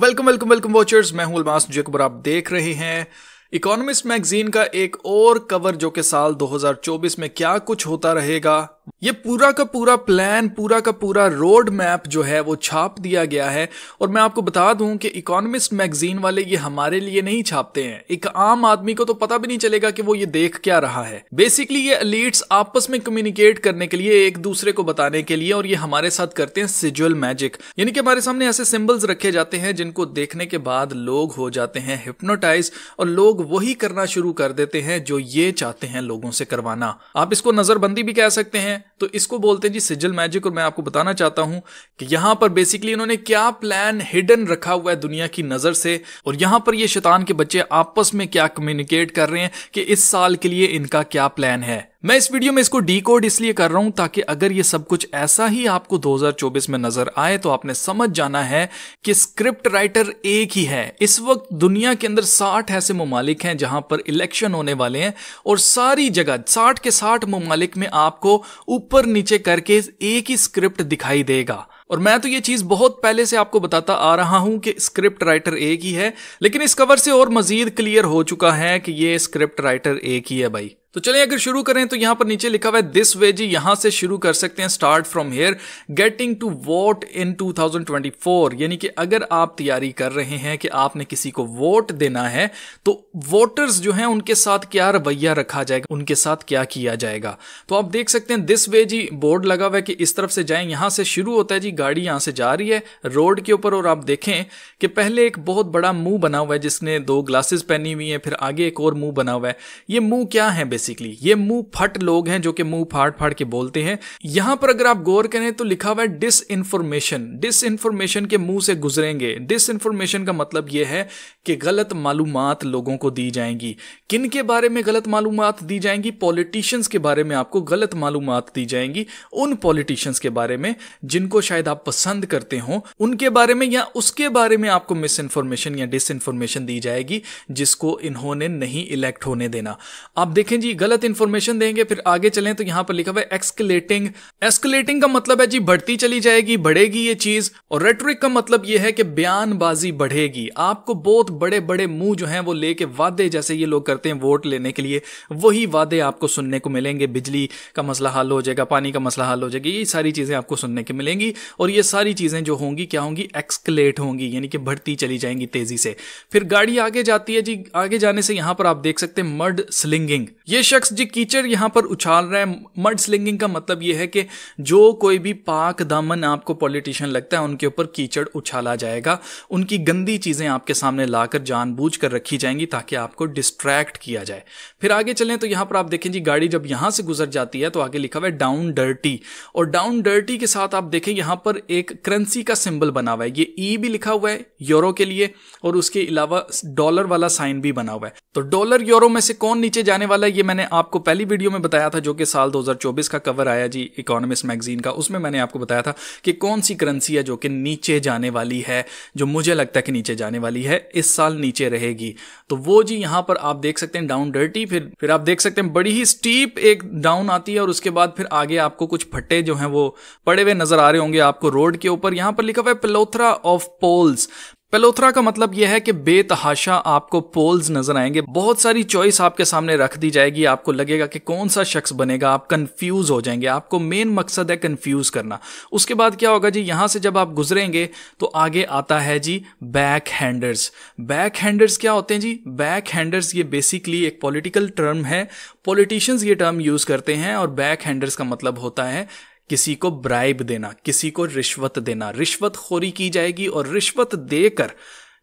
welcome welcome welcome watchers मैं हूं अलमास जयकबर आप देख रहे हैं इकोनॉमिस्ट मैगजीन का एक और कवर जो कि साल 2024 में क्या कुछ होता रहेगा ये पूरा का पूरा प्लान पूरा का पूरा रोड मैप जो है वो छाप दिया गया है और मैं आपको बता दूं कि इकोनॉमिस्ट मैगजीन वाले ये हमारे लिए नहीं छापते हैं एक आम आदमी को तो पता भी नहीं चलेगा कि वो ये देख क्या रहा है बेसिकली ये अलीट्स आपस में कम्युनिकेट करने के लिए एक दूसरे को बताने के लिए और ये हमारे साथ करते हैं सिजुअल मैजिक यानी कि हमारे सामने ऐसे सिम्बल्स रखे जाते हैं जिनको देखने के बाद लोग हो जाते हैं हिप्नोटाइज और लोग वही करना शुरू कर देते हैं जो ये चाहते हैं लोगों से करवाना आप इसको नजरबंदी भी कह सकते हैं हैं तो इसको बोलते हैं जी सिजल मैजिक और मैं आपको बताना चाहता हूं कि यहां पर बेसिकली इन्होंने क्या प्लान हिडन रखा हुआ है दुनिया की नजर से और यहां पर ये शैतान के बच्चे आपस में क्या कम्युनिकेट कर रहे हैं कि इस साल के लिए इनका क्या प्लान है मैं इस वीडियो में इसको डीकोड इसलिए कर रहा हूं ताकि अगर ये सब कुछ ऐसा ही आपको 2024 में नजर आए तो आपने समझ जाना है कि स्क्रिप्ट राइटर एक ही है इस वक्त दुनिया के अंदर 60 ऐसे ममालिक हैं जहां पर इलेक्शन होने वाले हैं और सारी जगह 60 के 60 ममालिक में आपको ऊपर नीचे करके एक ही स्क्रिप्ट दिखाई देगा और मैं तो ये चीज बहुत पहले से आपको बताता आ रहा हूं कि स्क्रिप्ट राइटर एक ही है लेकिन इस कवर से और मजीद क्लियर हो चुका है कि ये स्क्रिप्ट राइटर एक ही है भाई तो चलिए अगर शुरू करें तो यहां पर नीचे लिखा हुआ है दिस वे जी यहां से शुरू कर सकते हैं start from here getting to vote in 2024 यानी कि अगर आप तैयारी कर रहे हैं कि आपने किसी को वोट देना है तो वोटर्स जो हैं उनके साथ क्या रवैया रखा जाएगा उनके साथ क्या किया जाएगा तो आप देख सकते हैं दिस वे जी बोर्ड लगा हुआ है कि इस तरफ से जाए यहां से शुरू होता है जी गाड़ी यहां से जा रही है रोड के ऊपर और आप देखें कि पहले एक बहुत बड़ा मुंह बना हुआ है जिसने दो ग्लासेस पहनी हुई है फिर आगे एक और मुंह बना हुआ है ये मुंह क्या है बेसिकली ये मुंह फट लोग हैं जो कि मुंह फाड़ फाड़ के बोलते हैं यहां पर अगर आप गौर करें तो लिखा हुआ है डिस इन्फॉर्मेशन डिस इन्फॉर्मेशन के मुंह से गुजरेंगे डिस इन्फॉर्मेशन का मतलब यह है कि गलत मालूम लोगों को दी जाएंगी किन के बारे में गलत मालूम दी जाएंगी पॉलिटिशियंस के बारे में आपको गलत मालूम दी जाएंगी उन पॉलिटिशियंस के बारे में जिनको शायद आप पसंद करते हो उनके बारे में या उसके बारे में आपको मिस इन्फॉर्मेशन या डिस इन्फॉर्मेशन दी जाएगी जिसको इन्होंने नहीं इलेक्ट होने देना आप देखें जी जी गलत इन्फॉर्मेशन देंगे फिर आगे चलें तो यहाँ पर लिखा हुआ है एक्सकलेटिंग एक्सकलेटिंग का मतलब है जी बढ़ती चली जाएगी बढ़ेगी ये चीज और रेटोरिक का मतलब ये है कि बयानबाजी बढ़ेगी आपको बहुत बड़े बड़े मुंह जो है वो लेके वादे जैसे ये लोग करते हैं वोट लेने के लिए वही वादे आपको सुनने को मिलेंगे बिजली का मसला हल हो जाएगा पानी का मसला हल हो जाएगा ये सारी चीजें आपको सुनने की मिलेंगी और ये सारी चीजें जो होंगी क्या होंगी एक्सकलेट होंगी यानी कि बढ़ती चली जाएंगी तेजी से फिर गाड़ी आगे जाती है जी आगे जाने से यहां पर आप देख सकते हैं मर्ड स्लिंगिंग ये शख्स जी कीचड़ यहाँ पर उछाल रहा है मर्ड स्लिंगिंग का मतलब ये है कि जो कोई भी पाक दामन आपको पॉलिटिशियन लगता है उनके ऊपर कीचड़ उछाला जाएगा उनकी गंदी चीज़ें आपके सामने लाकर जानबूझ कर रखी जाएंगी ताकि आपको डिस्ट्रैक्ट किया जाए फिर आगे चलें तो यहाँ पर आप देखें जी गाड़ी जब यहाँ से गुजर जाती है तो आगे लिखा हुआ है डाउन डर्टी और डाउन डर्टी के साथ आप देखें यहाँ पर एक करेंसी का सिंबल बना हुआ है ये ई e भी लिखा हुआ है यूरो के लिए और उसके अलावा डॉलर वाला साइन भी बना हुआ है तो डॉलर यूरो में से कौन नीचे जाने वाला है ये मैंने आपको पहली वीडियो में बताया था जो कि साल 2024 का कवर आया जी इकोनॉमिस्ट मैगजीन का उसमें मैंने आपको बताया था कि कौन सी करेंसी है जो कि नीचे जाने वाली है जो मुझे लगता है कि नीचे जाने वाली है इस साल नीचे रहेगी तो वो जी यहां पर आप देख सकते हैं डाउन डर्टी फिर फिर आप देख सकते हैं बड़ी ही स्टीप एक डाउन आती है और उसके बाद फिर आगे आपको कुछ फट्टे जो हैं वो पड़े हुए नजर आ रहे होंगे आपको रोड के ऊपर यहां पर लिखा हुआ है पलोथरा ऑफ पोल्स पेलोथरा का मतलब यह है कि बेतहाशा आपको पोल्स नजर आएंगे बहुत सारी चॉइस आपके सामने रख दी जाएगी आपको लगेगा कि कौन सा शख्स बनेगा आप कंफ्यूज हो जाएंगे आपको मेन मकसद है कंफ्यूज करना उसके बाद क्या होगा जी यहां से जब आप गुजरेंगे तो आगे आता है जी बैक हैंडर्स बैक हैंडर्स क्या होते हैं जी बैक हैंडर्स ये बेसिकली एक पॉलिटिकल टर्म है पॉलिटिशियंस ये टर्म यूज करते हैं और बैक हैंडर्स का मतलब होता है किसी को ब्राइब देना किसी को रिश्वत देना रिश्वत खोरी की जाएगी और रिश्वत देकर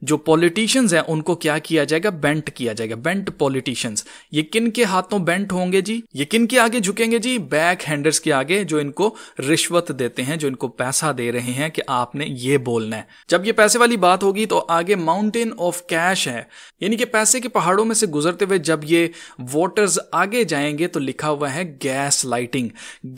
जो पॉलिटिशियंस हैं उनको क्या किया जाएगा बेंट किया जाएगा बेंट पॉलिटिशियंस ये किन के हाथों बेंट होंगे जी ये किन के आगे झुकेंगे जी बैक हैंडर्स के आगे जो इनको रिश्वत देते हैं जो इनको पैसा दे रहे हैं कि आपने ये बोलना है जब ये पैसे वाली बात होगी तो आगे माउंटेन ऑफ कैश है यानी कि पैसे के पहाड़ों में से गुजरते हुए जब ये वोटर्स आगे जाएंगे तो लिखा हुआ है गैस लाइटिंग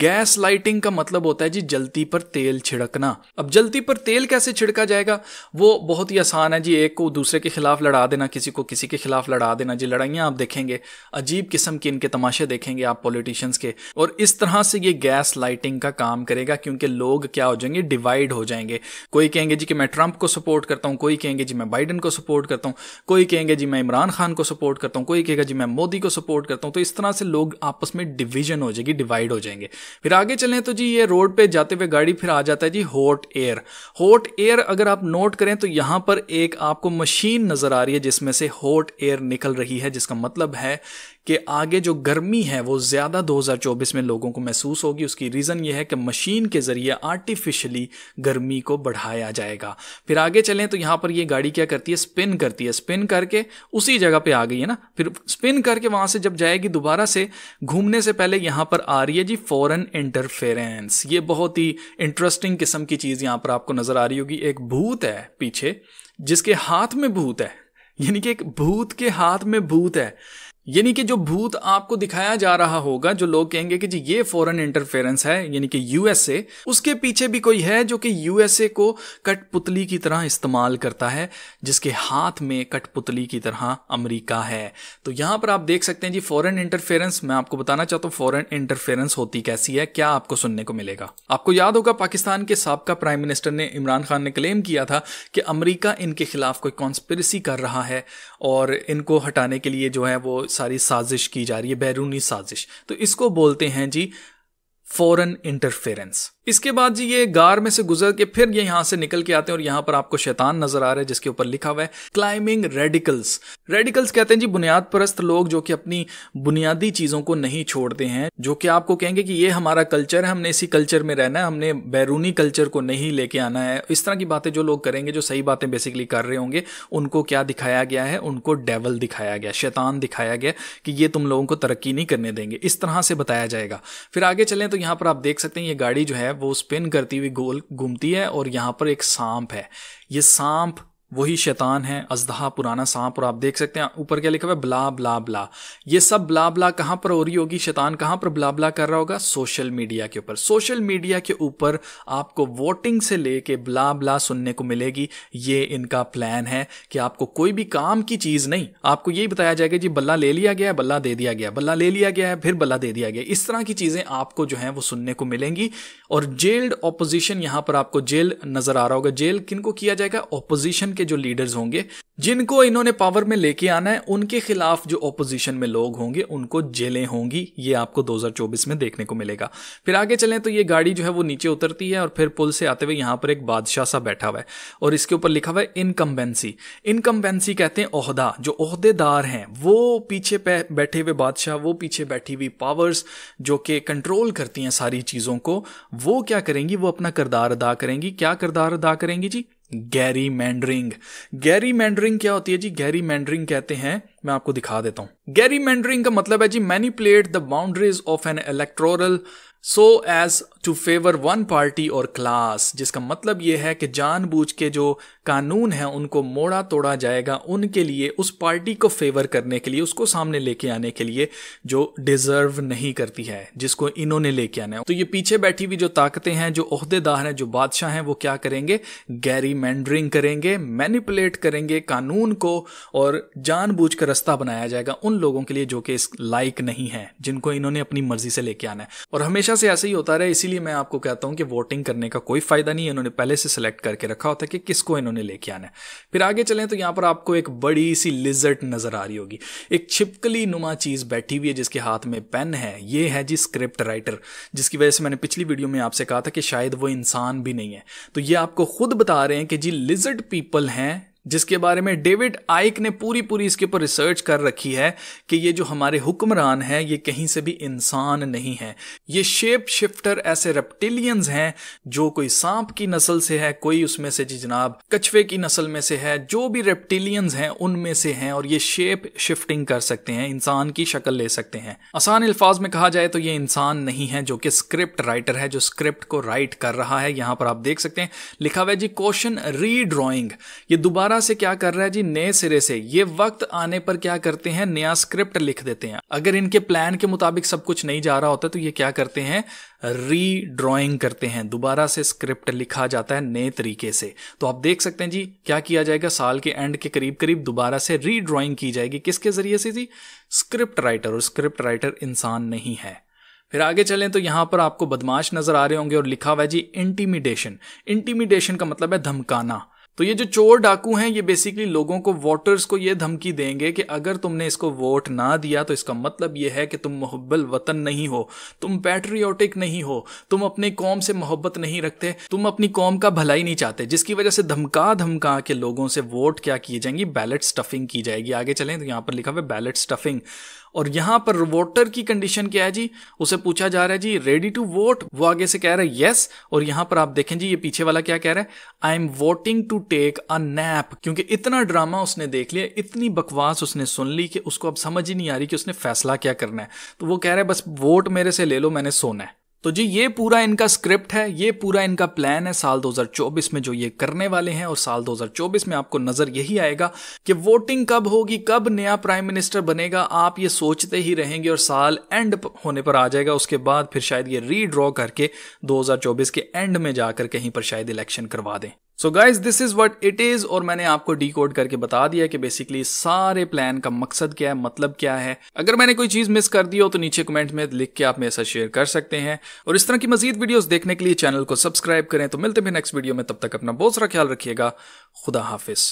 गैस लाइटिंग का मतलब होता है जी जलती पर तेल छिड़कना अब जलती पर तेल कैसे छिड़का जाएगा वो बहुत ही आसान है जी कि एक को दूसरे के खिलाफ लड़ा देना किसी को किसी के खिलाफ लड़ा देना जी लड़ाइयाँ आप देखेंगे अजीब किस्म के इनके तमाशे देखेंगे आप पॉलिटिशियंस के और इस तरह से ये गैस लाइटिंग का काम करेगा क्योंकि लोग क्या हो जाएंगे डिवाइड हो जाएंगे कोई कहेंगे जी कि मैं ट्रंप को सपोर्ट करता हूँ कोई कहेंगे जी मैं बाइडन को सपोर्ट करता हूँ कोई कहेंगे जी मैं इमरान खान को सपोर्ट करता हूँ कोई कहेगा जी मैं मोदी को सपोर्ट करता हूँ तो इस तरह से लोग आपस में डिविजन हो जाएगी डिवाइड हो जाएंगे फिर आगे चलें तो जी ये रोड पर जाते हुए गाड़ी फिर आ जाता है जी हॉट एयर हॉट एयर अगर आप नोट करें तो यहाँ पर एक आपको मशीन नज़र आ रही है जिसमें से हॉट एयर निकल रही है जिसका मतलब है कि आगे जो गर्मी है वो ज़्यादा 2024 में लोगों को महसूस होगी उसकी रीज़न ये है कि मशीन के ज़रिए आर्टिफिशली गर्मी को बढ़ाया जाएगा फिर आगे चलें तो यहाँ पर ये गाड़ी क्या करती है स्पिन करती है स्पिन करके उसी जगह पर आ गई है ना फिर स्पिन करके वहाँ से जब जाएगी दोबारा से घूमने से पहले यहाँ पर आ रही है जी फॉरन इंटरफेरेंस ये बहुत ही इंटरेस्टिंग किस्म की चीज़ यहाँ पर आपको नज़र आ रही होगी एक भूत है पीछे जिसके हाथ में भूत है यानी कि एक भूत के हाथ में भूत है यानी कि जो भूत आपको दिखाया जा रहा होगा जो लोग कहेंगे कि जी ये फॉरेन इंटरफेरेंस है यानी कि यूएसए उसके पीछे भी कोई है जो कि यूएसए को कठपुतली की तरह इस्तेमाल करता है जिसके हाथ में कठपुतली की तरह अमेरिका है तो यहां पर आप देख सकते हैं जी फॉरेन इंटरफेरेंस मैं आपको बताना चाहता हूँ फॉरन इंटरफेरेंस होती कैसी है क्या आपको सुनने को मिलेगा आपको याद होगा पाकिस्तान के सबका प्राइम मिनिस्टर ने इमरान खान ने क्लेम किया था कि अमरीका इनके खिलाफ कोई कॉन्स्पिरसी कर रहा है और इनको हटाने के लिए जो है वो बहुत सारी साजिश की जा रही है बैरूनी साजिश तो इसको बोलते हैं जी फॉरेन इंटरफेरेंस इसके बाद जी ये गार में से गुजर के फिर ये यहां से निकल के आते हैं और यहाँ पर आपको शैतान नजर आ रहा है जिसके ऊपर लिखा हुआ है क्लाइंबिंग रेडिकल्स रेडिकल्स कहते हैं जी बुनियाद परस्त लोग जो कि अपनी बुनियादी चीजों को नहीं छोड़ते हैं जो कि आपको कहेंगे कि ये हमारा कल्चर है हमने इसी कल्चर में रहना है हमने बैरूनी कल्चर को नहीं लेके आना है इस तरह की बातें जो लोग करेंगे जो सही बातें बेसिकली कर रहे होंगे उनको क्या दिखाया गया है उनको डेवल दिखाया गया शैतान दिखाया गया कि ये तुम लोगों को तरक्की नहीं करने देंगे इस तरह से बताया जाएगा फिर आगे चलें तो यहाँ पर आप देख सकते हैं ये गाड़ी जो है वो स्पिन करती हुई गोल घूमती है और यहाँ पर एक सांप है ये सांप वही शैतान है अजदहा पुराना सांप और आप देख सकते हैं ऊपर क्या लिखा हुआ है ब्ला ब्ला ब्ला ये सब ब्ला ब्ला कहाँ पर हो रही होगी शैतान कहाँ पर ब्ला ब्ला कर रहा होगा सोशल मीडिया के ऊपर सोशल मीडिया के ऊपर आपको वोटिंग से लेके ब्ला ब्ला सुनने को मिलेगी ये इनका प्लान है कि आपको कोई भी काम की चीज़ नहीं आपको यही बताया जाएगा जी बल्ला ले लिया गया है बल्ला दे दिया गया बल्ला ले लिया गया है फिर बल्ला दे दिया गया इस तरह की चीज़ें आपको जो है वो सुनने को मिलेंगी और जेल्ड ऑपोजिशन यहाँ पर आपको जेल नज़र आ रहा होगा जेल किन को किया जाएगा ऑपोजिशन के के जो लीडर्स होंगे जिनको इन्होंने पावर में लेके आना है उनके खिलाफ जो ओपोजिशन में लोग होंगे उनको जेलें होंगी ये आपको 2024 में देखने को मिलेगा फिर आगे चलें तो ये गाड़ी जो है वो नीचे उतरती है और फिर पुल से आते हुए यहाँ पर एक बादशाह सा बैठा हुआ है और इसके ऊपर लिखा हुआ है इनकम्बेंसी इनकम्बेंसी कहते हैं ओहदा जो ओहदेदार हैं वो पीछे बैठे हुए बादशाह वो पीछे बैठी हुई पावर्स जो कि कंट्रोल करती हैं सारी चीज़ों को वो क्या करेंगी वो अपना करदार अदा करेंगी क्या करदार अदा करेंगी जी गैरी मैंडरिंग गैरी मैंडरिंग क्या होती है जी गैरी मैंडरिंग कहते हैं मैं आपको दिखा देता हूं गैरी मैंडरिंग का मतलब है जी plate the boundaries of an electoral so as to favour one party or class जिसका मतलब यह है कि जानबूझ के जो कानून है उनको मोड़ा तोड़ा जाएगा उनके लिए उस पार्टी को फेवर करने के लिए उसको सामने लेके आने के लिए जो डिजर्व नहीं करती है जिसको इन्होंने लेके आना है तो ये पीछे बैठी हुई जो ताकतें हैं जो अहदेदार हैं जो बादशाह हैं वो क्या करेंगे गैरी मैंडरिंग करेंगे मैनिपुलेट करेंगे कानून को और बूझ कर रास्ता बनाया जाएगा उन लोगों के लिए जो कि इस लाइक नहीं है जिनको इन्होंने अपनी मर्जी से लेके आना है और हमेशा से ऐसे ही होता रहा इसीलिए मैं आपको कहता हूं कि वोटिंग करने का कोई फायदा नहीं है इन्होंने पहले से सिलेक्ट करके रखा होता है कि किसको इन्होंने लेके आना है फिर आगे चलें तो यहां पर आपको एक बड़ी सी लिजर्ट नजर आ रही होगी एक छिपकली नुमा चीज बैठी हुई है जिसके हाथ में पेन है ये है जी स्क्रिप्ट राइटर जिसकी वजह से मैंने पिछली वीडियो में आपसे कहा था कि शायद वो इंसान भी नहीं है तो ये आपको खुद बता रहे हैं कि जी लिजर्ट पीपल हैं जिसके बारे में डेविड आइक ने पूरी पूरी इसके ऊपर रिसर्च कर रखी है कि ये जो हमारे हुक्मरान हैं ये कहीं से भी इंसान नहीं है ये शेप शिफ्टर ऐसे रेप्टिलियंस हैं जो कोई सांप की नस्ल से है कोई उसमें से जी जनाब कछुए की नस्ल में से है जो भी रेप्टिलियंस हैं उनमें से हैं और ये शेप शिफ्टिंग कर सकते हैं इंसान की शक्ल ले सकते हैं आसान अल्फाज में कहा जाए तो ये इंसान नहीं है जो कि स्क्रिप्ट राइटर है जो स्क्रिप्ट को राइट कर रहा है यहां पर आप देख सकते हैं लिखा हुआ है जी क्वेश्चन रीड्रॉइंग ये दोबारा दोबारा से क्या कर रहा है जी नए सिरे से ये वक्त आने पर क्या करते हैं नया स्क्रिप्ट लिख देते हैं अगर इनके प्लान के मुताबिक सब कुछ नहीं जा रहा होता तो ये क्या करते हैं रीड्रॉइंग करते हैं दोबारा से स्क्रिप्ट लिखा जाता है नए तरीके से तो आप देख सकते हैं जी क्या किया जाएगा साल के एंड के करीब करीब दोबारा से रीड्रॉइंग की जाएगी किसके जरिए से जी स्क्रिप्ट राइटर और स्क्रिप्ट राइटर इंसान नहीं है फिर आगे चलें तो यहां पर आपको बदमाश नजर आ रहे होंगे और लिखा हुआ है जी इंटीमिडेशन इंटीमिडेशन का मतलब है धमकाना तो ये जो चोर डाकू हैं ये बेसिकली लोगों को वोटर्स को ये धमकी देंगे कि अगर तुमने इसको वोट ना दिया तो इसका मतलब ये है कि तुम मोहब्बल वतन नहीं हो तुम पैट्रियोटिक नहीं हो तुम अपने कौम से मोहब्बत नहीं रखते तुम अपनी कौम का भलाई नहीं चाहते जिसकी वजह से धमका धमका के लोगों से वोट क्या किए जाएंगी बैलेट स्टफिंग की जाएगी आगे चलें तो यहाँ पर लिखा हुआ बैलेट स्टफिंग और यहाँ पर वोटर की कंडीशन क्या है जी उसे पूछा जा रहा है जी रेडी टू वोट वो आगे से कह रहा है यस और यहाँ पर आप देखें जी ये पीछे वाला क्या कह रहा है I am voting to take a nap क्योंकि इतना ड्रामा उसने देख लिया इतनी बकवास उसने सुन ली कि उसको अब समझ ही नहीं आ रही कि उसने फैसला क्या करना है तो वो कह रहा है बस वोट मेरे से ले लो मैंने सोना है तो जी ये पूरा इनका स्क्रिप्ट है ये पूरा इनका प्लान है साल 2024 में जो ये करने वाले हैं और साल 2024 में आपको नजर यही आएगा कि वोटिंग कब होगी कब नया प्राइम मिनिस्टर बनेगा आप ये सोचते ही रहेंगे और साल एंड होने पर आ जाएगा उसके बाद फिर शायद ये रीड्रॉ करके 2024 के एंड में जाकर कहीं पर शायद इलेक्शन करवा दें so guys this is what it is और मैंने आपको कोड करके बता दिया कि बेसिकली सारे प्लान का मकसद क्या है मतलब क्या है अगर मैंने कोई चीज मिस कर दी हो तो नीचे कमेंट में लिख के आप मेरे साथ शेयर कर सकते हैं और इस तरह की मजीद वीडियोस देखने के लिए चैनल को सब्सक्राइब करें तो मिलते हैं नेक्स्ट वीडियो में तब तक अपना बहुत सारा ख्याल रखिएगा खुदा हाफिज़